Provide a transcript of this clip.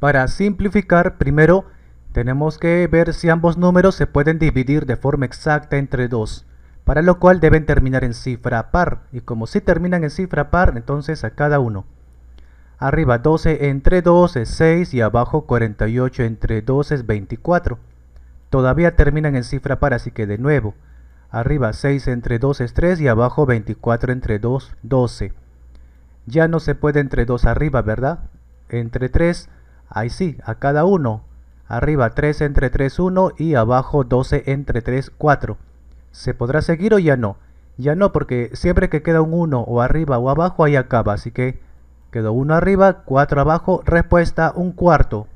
Para simplificar, primero tenemos que ver si ambos números se pueden dividir de forma exacta entre 2, para lo cual deben terminar en cifra par, y como si terminan en cifra par, entonces a cada uno. Arriba 12 entre 2 es 6 y abajo 48 entre 2 es 24. Todavía terminan en cifra par, así que de nuevo. Arriba 6 entre 2 es 3 y abajo 24 entre 2, 12. Ya no se puede entre 2 arriba, ¿verdad? Entre 3 Ahí sí, a cada uno. Arriba 3 entre 3, 1 y abajo 12 entre 3, 4. ¿Se podrá seguir o ya no? Ya no, porque siempre que queda un 1 o arriba o abajo, ahí acaba. Así que quedó 1 arriba, 4 abajo, respuesta un cuarto.